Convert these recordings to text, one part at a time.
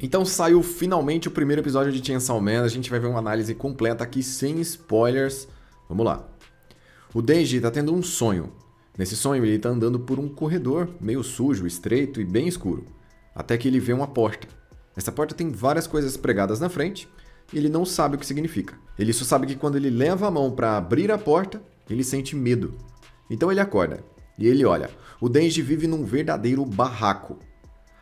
Então saiu finalmente o primeiro episódio de Chainsaw Man, a gente vai ver uma análise completa aqui sem spoilers. Vamos lá. O Denji está tendo um sonho. Nesse sonho ele está andando por um corredor meio sujo, estreito e bem escuro, até que ele vê uma porta. Essa porta tem várias coisas pregadas na frente e ele não sabe o que significa. Ele só sabe que quando ele leva a mão para abrir a porta, ele sente medo. Então ele acorda e ele olha. O Denji vive num verdadeiro barraco.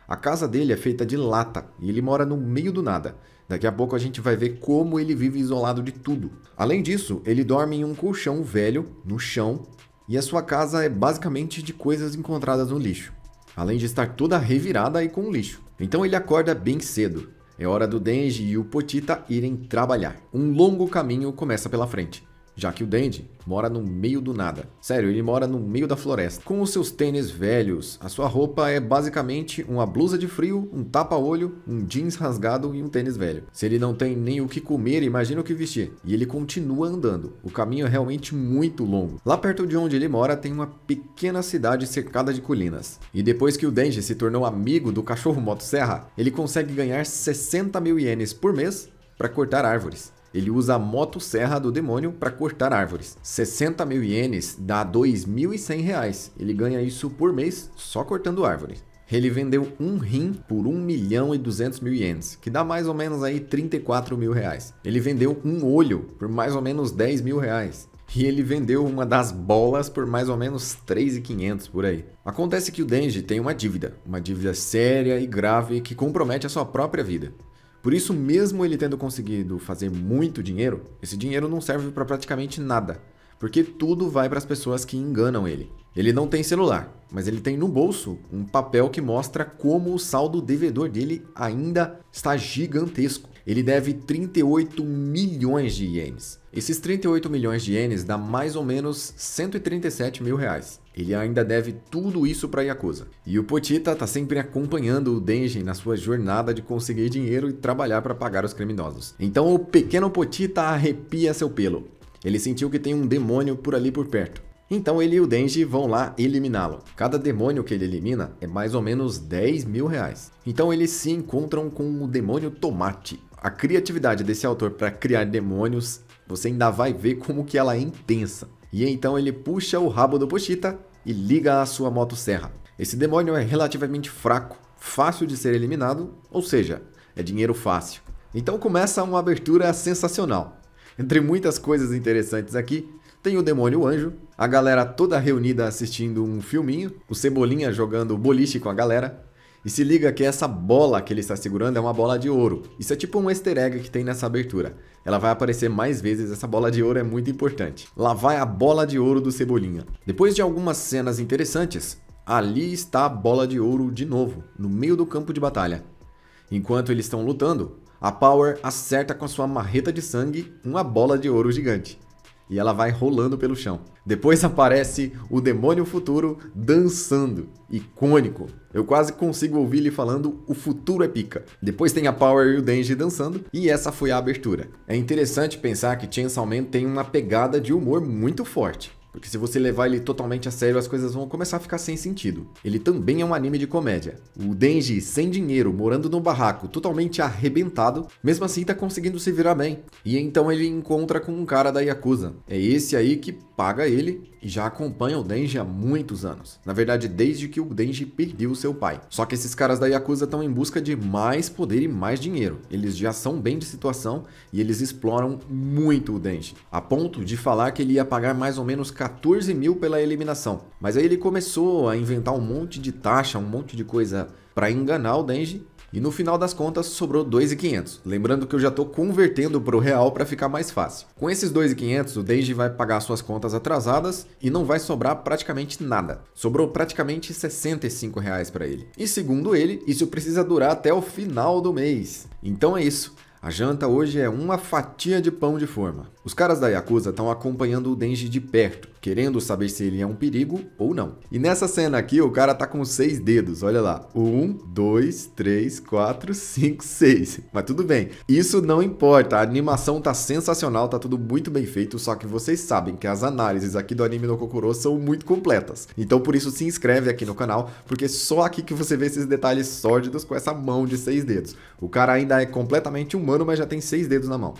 A casa dele é feita de lata e ele mora no meio do nada. Daqui a pouco a gente vai ver como ele vive isolado de tudo. Além disso, ele dorme em um colchão velho, no chão, e a sua casa é basicamente de coisas encontradas no lixo. Além de estar toda revirada e com lixo. Então ele acorda bem cedo. É hora do Denji e o Potita irem trabalhar. Um longo caminho começa pela frente já que o Dandy mora no meio do nada. Sério, ele mora no meio da floresta. Com os seus tênis velhos, a sua roupa é basicamente uma blusa de frio, um tapa-olho, um jeans rasgado e um tênis velho. Se ele não tem nem o que comer, imagina o que vestir. E ele continua andando. O caminho é realmente muito longo. Lá perto de onde ele mora tem uma pequena cidade cercada de colinas. E depois que o Denji se tornou amigo do cachorro motosserra, ele consegue ganhar 60 mil ienes por mês para cortar árvores. Ele usa a moto-serra do demônio para cortar árvores. 60 mil ienes dá 2.100 reais. Ele ganha isso por mês só cortando árvores. Ele vendeu um rim por 1 milhão e 200 mil ienes, que dá mais ou menos aí 34 mil reais. Ele vendeu um olho por mais ou menos 10 mil reais. E ele vendeu uma das bolas por mais ou menos 3,500 por aí. Acontece que o Denji tem uma dívida, uma dívida séria e grave que compromete a sua própria vida. Por isso, mesmo ele tendo conseguido fazer muito dinheiro, esse dinheiro não serve para praticamente nada, porque tudo vai para as pessoas que enganam ele. Ele não tem celular, mas ele tem no bolso um papel que mostra como o saldo devedor dele ainda está gigantesco. Ele deve 38 milhões de ienes. Esses 38 milhões de ienes dá mais ou menos 137 mil reais. Ele ainda deve tudo isso para Yakuza. E o Potita tá sempre acompanhando o Denji na sua jornada de conseguir dinheiro e trabalhar para pagar os criminosos. Então o pequeno Potita arrepia seu pelo. Ele sentiu que tem um demônio por ali por perto. Então ele e o Denji vão lá eliminá-lo. Cada demônio que ele elimina é mais ou menos 10 mil reais. Então eles se encontram com o demônio Tomate. A criatividade desse autor para criar demônios, você ainda vai ver como que ela é intensa. E então ele puxa o rabo do Potita e liga a sua motosserra. Esse demônio é relativamente fraco, fácil de ser eliminado, ou seja, é dinheiro fácil. Então começa uma abertura sensacional. Entre muitas coisas interessantes aqui, tem o demônio anjo, a galera toda reunida assistindo um filminho, o Cebolinha jogando boliche com a galera, e se liga que essa bola que ele está segurando é uma bola de ouro. Isso é tipo um easter egg que tem nessa abertura. Ela vai aparecer mais vezes, essa bola de ouro é muito importante. Lá vai a bola de ouro do Cebolinha. Depois de algumas cenas interessantes, ali está a bola de ouro de novo, no meio do campo de batalha. Enquanto eles estão lutando, a Power acerta com sua marreta de sangue uma bola de ouro gigante e ela vai rolando pelo chão. Depois aparece o demônio futuro dançando, icônico. Eu quase consigo ouvir ele falando o futuro é pica. Depois tem a Power e o Denji dançando e essa foi a abertura. É interessante pensar que Chainsaw Man tem uma pegada de humor muito forte porque se você levar ele totalmente a sério, as coisas vão começar a ficar sem sentido. Ele também é um anime de comédia. O Denji, sem dinheiro, morando num barraco, totalmente arrebentado, mesmo assim tá conseguindo se virar bem. E então ele encontra com um cara da Yakuza. É esse aí que paga ele e já acompanha o Denji há muitos anos. Na verdade, desde que o Denji perdeu seu pai. Só que esses caras da Yakuza estão em busca de mais poder e mais dinheiro. Eles já são bem de situação e eles exploram muito o Denji, a ponto de falar que ele ia pagar mais ou menos 14 mil pela eliminação. Mas aí ele começou a inventar um monte de taxa, um monte de coisa para enganar o Denji e no final das contas sobrou 2.500. Lembrando que eu já estou convertendo para o real para ficar mais fácil. Com esses 2.500, o Denji vai pagar suas contas atrasadas e não vai sobrar praticamente nada. Sobrou praticamente 65 reais para ele. E segundo ele, isso precisa durar até o final do mês. Então é isso. A janta hoje é uma fatia de pão de forma. Os caras da Yakuza estão acompanhando o Denji de perto querendo saber se ele é um perigo ou não. E nessa cena aqui, o cara tá com seis dedos, olha lá. Um, dois, três, quatro, cinco, seis. Mas tudo bem, isso não importa, a animação tá sensacional, tá tudo muito bem feito, só que vocês sabem que as análises aqui do anime no Kokoro são muito completas. Então por isso se inscreve aqui no canal, porque é só aqui que você vê esses detalhes sórdidos com essa mão de seis dedos. O cara ainda é completamente humano, mas já tem seis dedos na mão.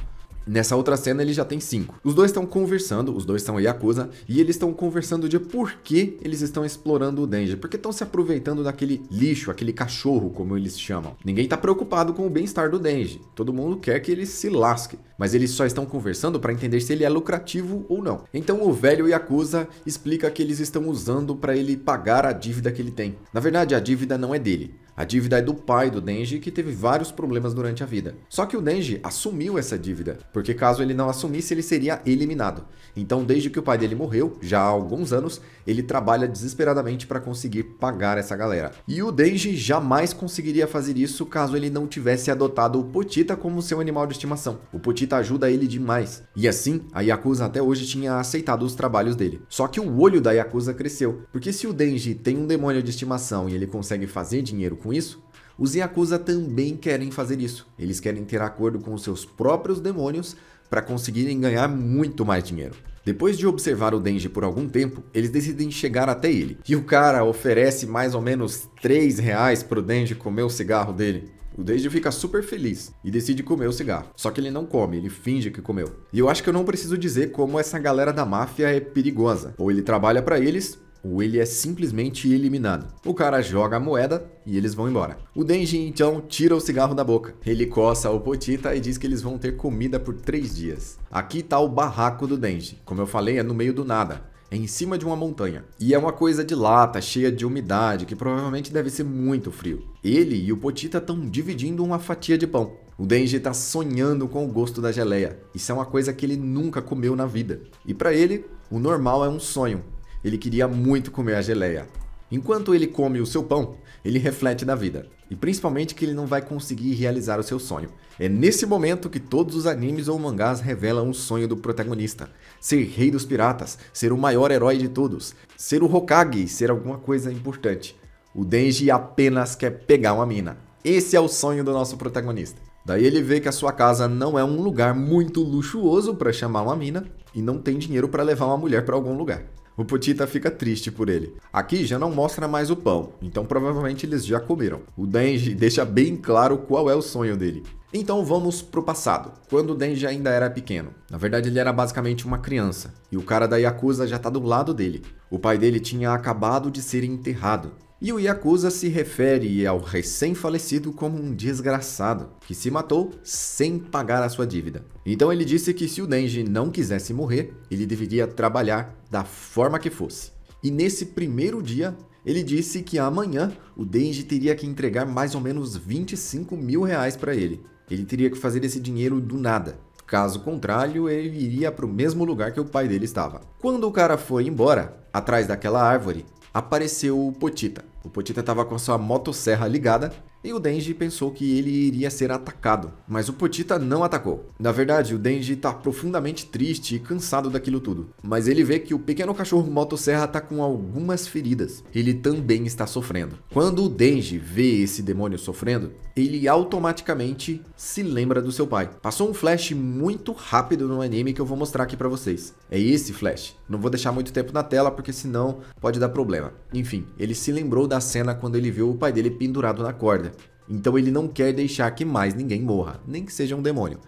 Nessa outra cena ele já tem cinco. Os dois estão conversando, os dois são Yakuza, e eles estão conversando de por que eles estão explorando o Denji, porque estão se aproveitando daquele lixo, aquele cachorro, como eles chamam. Ninguém está preocupado com o bem-estar do Denji, todo mundo quer que ele se lasque mas eles só estão conversando para entender se ele é lucrativo ou não. Então o velho Yakuza explica que eles estão usando para ele pagar a dívida que ele tem. Na verdade, a dívida não é dele. A dívida é do pai do Denji, que teve vários problemas durante a vida. Só que o Denji assumiu essa dívida, porque caso ele não assumisse, ele seria eliminado. Então, desde que o pai dele morreu, já há alguns anos, ele trabalha desesperadamente para conseguir pagar essa galera. E o Denji jamais conseguiria fazer isso caso ele não tivesse adotado o Potita como seu animal de estimação. O Potita Kushita ajuda ele demais. E assim, a Yakuza até hoje tinha aceitado os trabalhos dele. Só que o olho da Yakuza cresceu, porque se o Denji tem um demônio de estimação e ele consegue fazer dinheiro com isso, os Yakuza também querem fazer isso. Eles querem ter acordo com os seus próprios demônios para conseguirem ganhar muito mais dinheiro. Depois de observar o Denji por algum tempo, eles decidem chegar até ele. E o cara oferece mais ou menos 3 reais pro Denji comer o cigarro dele. O Deji fica super feliz e decide comer o cigarro. Só que ele não come, ele finge que comeu. E eu acho que eu não preciso dizer como essa galera da máfia é perigosa. Ou ele trabalha para eles, ou ele é simplesmente eliminado. O cara joga a moeda e eles vão embora. O Denji então tira o cigarro da boca. Ele coça o Potita e diz que eles vão ter comida por três dias. Aqui tá o barraco do Denji. Como eu falei, é no meio do nada em cima de uma montanha. E é uma coisa de lata, cheia de umidade, que provavelmente deve ser muito frio. Ele e o Potita estão dividindo uma fatia de pão. O Denji está sonhando com o gosto da geleia. Isso é uma coisa que ele nunca comeu na vida. E para ele, o normal é um sonho. Ele queria muito comer a geleia. Enquanto ele come o seu pão, ele reflete da vida, e principalmente que ele não vai conseguir realizar o seu sonho. É nesse momento que todos os animes ou mangás revelam o sonho do protagonista: ser rei dos piratas, ser o maior herói de todos, ser o Hokage, ser alguma coisa importante. O Denji apenas quer pegar uma mina. Esse é o sonho do nosso protagonista. Daí ele vê que a sua casa não é um lugar muito luxuoso para chamar uma mina e não tem dinheiro para levar uma mulher para algum lugar. O Putita fica triste por ele. Aqui já não mostra mais o pão, então provavelmente eles já comeram. O Denji deixa bem claro qual é o sonho dele. Então vamos pro passado, quando o Denji ainda era pequeno. Na verdade, ele era basicamente uma criança, e o cara da Yakuza já tá do lado dele. O pai dele tinha acabado de ser enterrado, e o Yakuza se refere ao recém-falecido como um desgraçado, que se matou sem pagar a sua dívida. Então ele disse que se o Denji não quisesse morrer, ele deveria trabalhar da forma que fosse. E nesse primeiro dia, ele disse que amanhã o Denji teria que entregar mais ou menos 25 mil reais para ele. Ele teria que fazer esse dinheiro do nada. Caso contrário, ele iria para o mesmo lugar que o pai dele estava. Quando o cara foi embora, atrás daquela árvore, apareceu o Potita. O Potita estava com a sua motosserra ligada e o Denji pensou que ele iria ser atacado, mas o Potita não atacou. Na verdade, o Denji está profundamente triste e cansado daquilo tudo, mas ele vê que o pequeno cachorro motosserra está com algumas feridas. Ele também está sofrendo. Quando o Denji vê esse demônio sofrendo, ele automaticamente se lembra do seu pai. Passou um flash muito rápido no anime que eu vou mostrar aqui para vocês. É esse flash. Não vou deixar muito tempo na tela porque senão pode dar problema. Enfim, ele se lembrou da cena quando ele viu o pai dele pendurado na corda. Então ele não quer deixar que mais ninguém morra, nem que seja um demônio.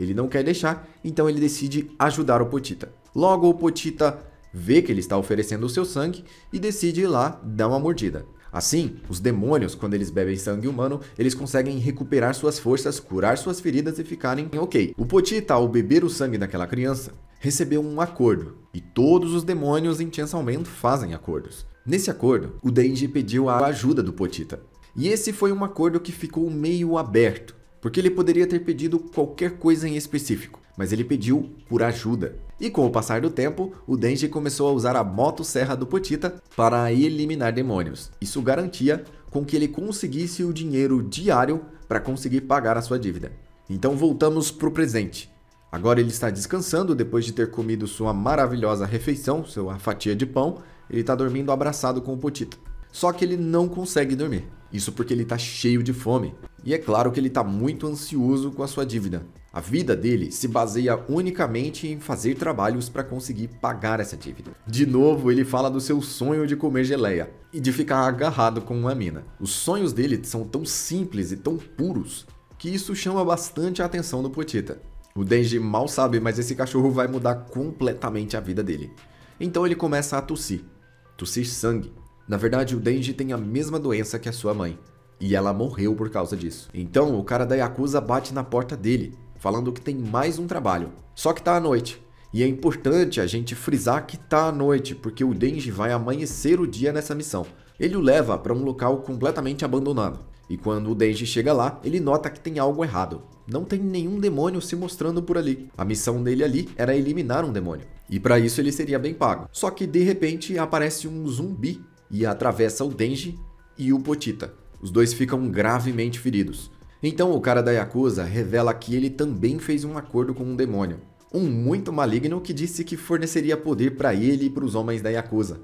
Ele não quer deixar, então ele decide ajudar o Potita. Logo, o Potita vê que ele está oferecendo o seu sangue e decide ir lá dar uma mordida. Assim, os demônios, quando eles bebem sangue humano, eles conseguem recuperar suas forças, curar suas feridas e ficarem ok. O Potita, ao beber o sangue daquela criança, recebeu um acordo, e todos os demônios em Chainsaw Man fazem acordos. Nesse acordo, o Denji pediu a ajuda do Potita, e esse foi um acordo que ficou meio aberto, porque ele poderia ter pedido qualquer coisa em específico, mas ele pediu por ajuda. E com o passar do tempo, o Denji começou a usar a moto-serra do Potita para eliminar demônios. Isso garantia com que ele conseguisse o dinheiro diário para conseguir pagar a sua dívida. Então voltamos para o presente. Agora ele está descansando depois de ter comido sua maravilhosa refeição, sua fatia de pão, ele está dormindo abraçado com o Potita. Só que ele não consegue dormir. Isso porque ele está cheio de fome. E é claro que ele está muito ansioso com a sua dívida. A vida dele se baseia unicamente em fazer trabalhos para conseguir pagar essa dívida. De novo, ele fala do seu sonho de comer geleia e de ficar agarrado com uma mina. Os sonhos dele são tão simples e tão puros que isso chama bastante a atenção do Potita. O Denji mal sabe, mas esse cachorro vai mudar completamente a vida dele. Então ele começa a tossir, tossir sangue, na verdade, o Denji tem a mesma doença que a sua mãe, e ela morreu por causa disso. Então, o cara da Yakuza bate na porta dele, falando que tem mais um trabalho. Só que tá à noite. E é importante a gente frisar que tá à noite, porque o Denji vai amanhecer o dia nessa missão. Ele o leva para um local completamente abandonado. E quando o Denji chega lá, ele nota que tem algo errado. Não tem nenhum demônio se mostrando por ali. A missão dele ali era eliminar um demônio. E para isso ele seria bem pago. Só que de repente aparece um zumbi e atravessa o Denji e o Potita. Os dois ficam gravemente feridos. Então o cara da Yakuza revela que ele também fez um acordo com um demônio, um muito maligno que disse que forneceria poder para ele e para os homens da Yakuza.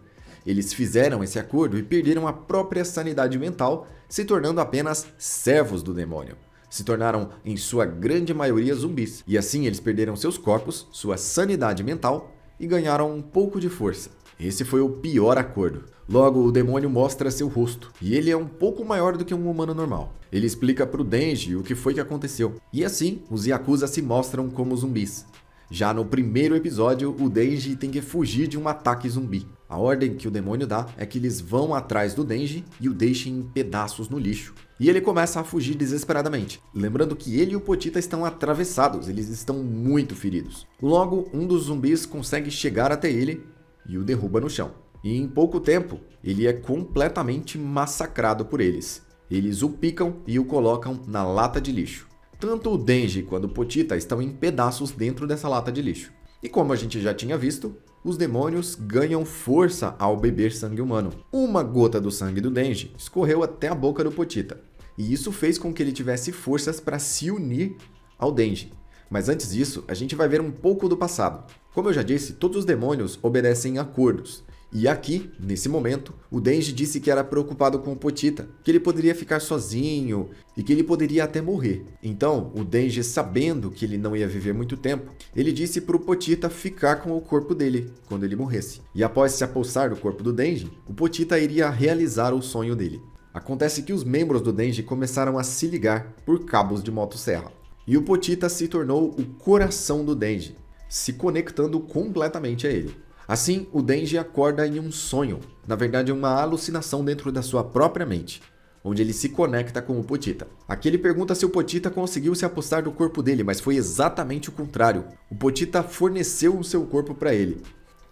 Eles fizeram esse acordo e perderam a própria sanidade mental, se tornando apenas servos do demônio. Se tornaram, em sua grande maioria, zumbis, e assim eles perderam seus corpos, sua sanidade mental e ganharam um pouco de força. Esse foi o pior acordo. Logo, o demônio mostra seu rosto, e ele é um pouco maior do que um humano normal. Ele explica pro Denji o que foi que aconteceu. E assim, os Yakuza se mostram como zumbis. Já no primeiro episódio, o Denji tem que fugir de um ataque zumbi. A ordem que o demônio dá é que eles vão atrás do Denji e o deixem em pedaços no lixo. E ele começa a fugir desesperadamente, lembrando que ele e o Potita estão atravessados, eles estão muito feridos. Logo, um dos zumbis consegue chegar até ele e o derruba no chão. E em pouco tempo, ele é completamente massacrado por eles. Eles o picam e o colocam na lata de lixo. Tanto o Denji quanto o Potita estão em pedaços dentro dessa lata de lixo. E como a gente já tinha visto, os demônios ganham força ao beber sangue humano. Uma gota do sangue do Denji escorreu até a boca do Potita, e isso fez com que ele tivesse forças para se unir ao Denji. Mas antes disso, a gente vai ver um pouco do passado. Como eu já disse, todos os demônios obedecem acordos. E aqui, nesse momento, o Denji disse que era preocupado com o Potita, que ele poderia ficar sozinho e que ele poderia até morrer. Então, o Denji, sabendo que ele não ia viver muito tempo, ele disse para o Potita ficar com o corpo dele quando ele morresse. E após se apossar do corpo do Denji, o Potita iria realizar o sonho dele. Acontece que os membros do Denji começaram a se ligar por cabos de motosserra. E o Potita se tornou o coração do Denji, se conectando completamente a ele. Assim, o Denji acorda em um sonho, na verdade uma alucinação dentro da sua própria mente, onde ele se conecta com o Potita. Aqui ele pergunta se o Potita conseguiu se apostar do corpo dele, mas foi exatamente o contrário. O Potita forneceu o seu corpo para ele.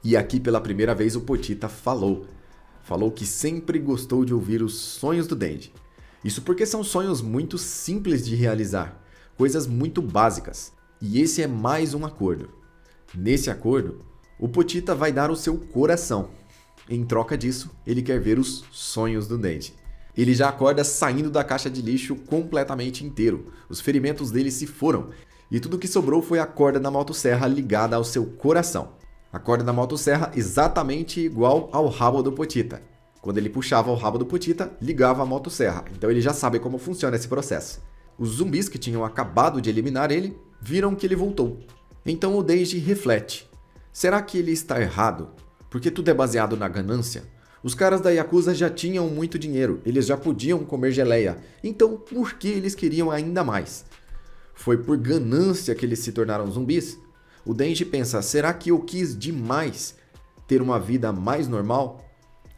E aqui pela primeira vez o Potita falou. Falou que sempre gostou de ouvir os sonhos do Denji. Isso porque são sonhos muito simples de realizar, coisas muito básicas. E esse é mais um acordo. Nesse acordo, o Potita vai dar o seu coração. Em troca disso, ele quer ver os sonhos do Ned. Ele já acorda saindo da caixa de lixo completamente inteiro. Os ferimentos dele se foram e tudo que sobrou foi a corda da motosserra ligada ao seu coração. A corda da motosserra exatamente igual ao rabo do Potita. Quando ele puxava o rabo do Potita, ligava a motosserra. Então ele já sabe como funciona esse processo. Os zumbis que tinham acabado de eliminar ele viram que ele voltou. Então o Deiji reflete: será que ele está errado? Porque tudo é baseado na ganância? Os caras da Yakuza já tinham muito dinheiro, eles já podiam comer geleia, então por que eles queriam ainda mais? Foi por ganância que eles se tornaram zumbis? O Denji pensa: será que eu quis demais ter uma vida mais normal?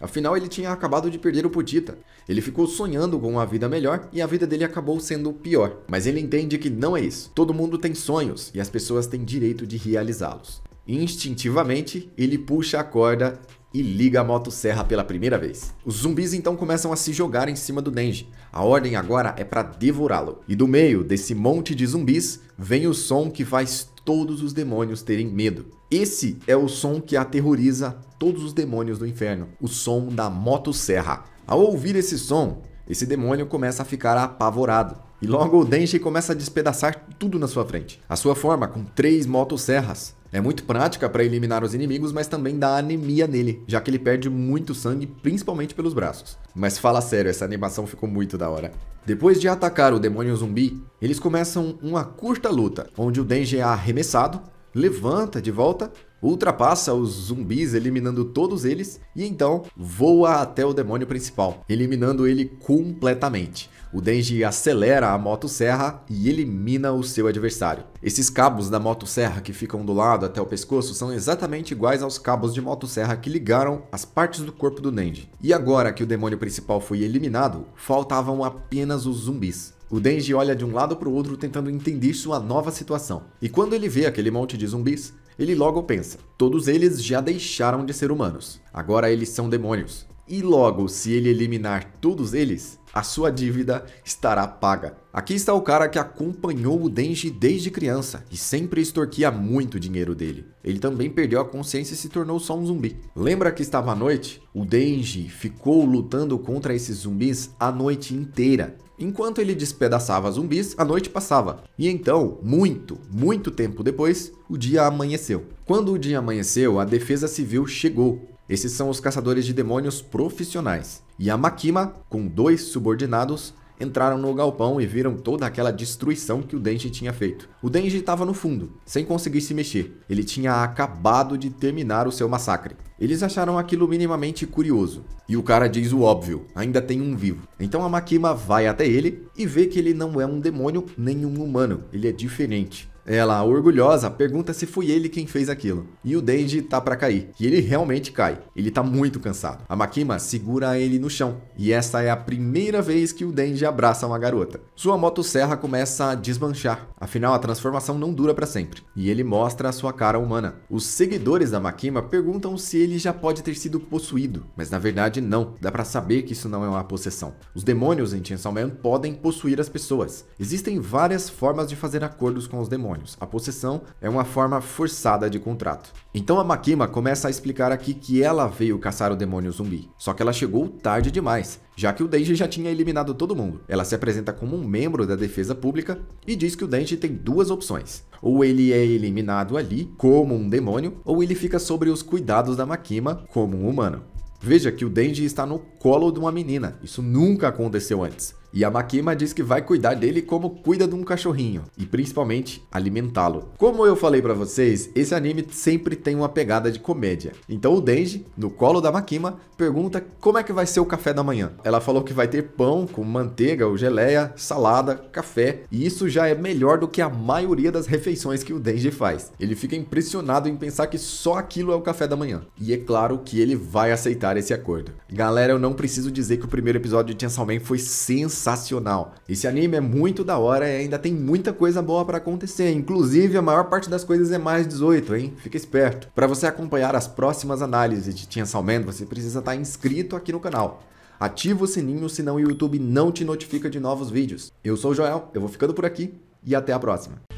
Afinal, ele tinha acabado de perder o Putita. Ele ficou sonhando com uma vida melhor e a vida dele acabou sendo pior. Mas ele entende que não é isso. Todo mundo tem sonhos e as pessoas têm direito de realizá-los. Instintivamente, ele puxa a corda e liga a motosserra pela primeira vez. Os zumbis então começam a se jogar em cima do Denji. A ordem agora é para devorá-lo. E do meio desse monte de zumbis vem o som que faz todos os demônios terem medo. Esse é o som que aterroriza todos os demônios do inferno, o som da motosserra. Ao ouvir esse som, esse demônio começa a ficar apavorado. E logo o Denji começa a despedaçar tudo na sua frente. A sua forma, com três motosserras, é muito prática para eliminar os inimigos, mas também dá anemia nele, já que ele perde muito sangue, principalmente pelos braços. Mas fala sério, essa animação ficou muito da hora. Depois de atacar o demônio zumbi, eles começam uma curta luta, onde o Denji é arremessado, levanta de volta ultrapassa os zumbis, eliminando todos eles, e então voa até o demônio principal, eliminando ele completamente. O Denji acelera a motosserra e elimina o seu adversário. Esses cabos da motosserra que ficam do lado até o pescoço são exatamente iguais aos cabos de motosserra que ligaram as partes do corpo do Denji. E agora que o demônio principal foi eliminado, faltavam apenas os zumbis. O Denji olha de um lado para o outro tentando entender sua nova situação. E quando ele vê aquele monte de zumbis, ele logo pensa: todos eles já deixaram de ser humanos, agora eles são demônios. E logo, se ele eliminar todos eles, a sua dívida estará paga. Aqui está o cara que acompanhou o Denji desde criança e sempre extorquia muito dinheiro dele. Ele também perdeu a consciência e se tornou só um zumbi. Lembra que estava à noite? O Denji ficou lutando contra esses zumbis a noite inteira. Enquanto ele despedaçava zumbis, a noite passava. E então, muito, muito tempo depois, o dia amanheceu. Quando o dia amanheceu, a defesa civil chegou. Esses são os caçadores de demônios profissionais. E a Makima, com dois subordinados, entraram no galpão e viram toda aquela destruição que o Denji tinha feito. O Denji estava no fundo, sem conseguir se mexer. Ele tinha acabado de terminar o seu massacre. Eles acharam aquilo minimamente curioso. E o cara diz o óbvio, ainda tem um vivo. Então a Makima vai até ele e vê que ele não é um demônio nem um humano, ele é diferente. Ela, orgulhosa, pergunta se foi ele quem fez aquilo. E o Denji tá para cair, e ele realmente cai. Ele tá muito cansado. A Makima segura ele no chão, e essa é a primeira vez que o Denji abraça uma garota. Sua motosserra começa a desmanchar, afinal a transformação não dura para sempre, e ele mostra a sua cara humana. Os seguidores da Makima perguntam se ele já pode ter sido possuído, mas na verdade não, dá para saber que isso não é uma possessão. Os demônios em Chainsaw Man podem possuir as pessoas. Existem várias formas de fazer acordos com os demônios demônios. A possessão é uma forma forçada de contrato. Então a Makima começa a explicar aqui que ela veio caçar o demônio zumbi, só que ela chegou tarde demais, já que o Denji já tinha eliminado todo mundo. Ela se apresenta como um membro da defesa pública e diz que o Denji tem duas opções. Ou ele é eliminado ali, como um demônio, ou ele fica sobre os cuidados da Makima, como um humano. Veja que o Denji está no colo de uma menina, isso nunca aconteceu antes. E a Makima diz que vai cuidar dele como cuida de um cachorrinho, e principalmente alimentá-lo. Como eu falei para vocês, esse anime sempre tem uma pegada de comédia. Então o Denji, no colo da Makima, pergunta como é que vai ser o café da manhã. Ela falou que vai ter pão com manteiga ou geleia, salada, café, e isso já é melhor do que a maioria das refeições que o Denji faz. Ele fica impressionado em pensar que só aquilo é o café da manhã. E é claro que ele vai aceitar esse acordo. Galera, eu não preciso dizer que o primeiro episódio de Chainsaw Man foi sensacional sensacional. Esse anime é muito da hora e ainda tem muita coisa boa para acontecer. Inclusive, a maior parte das coisas é mais 18, hein? Fica esperto. Para você acompanhar as próximas análises de Tinha Man, você precisa estar tá inscrito aqui no canal. Ativa o sininho, senão o YouTube não te notifica de novos vídeos. Eu sou o Joel, eu vou ficando por aqui e até a próxima.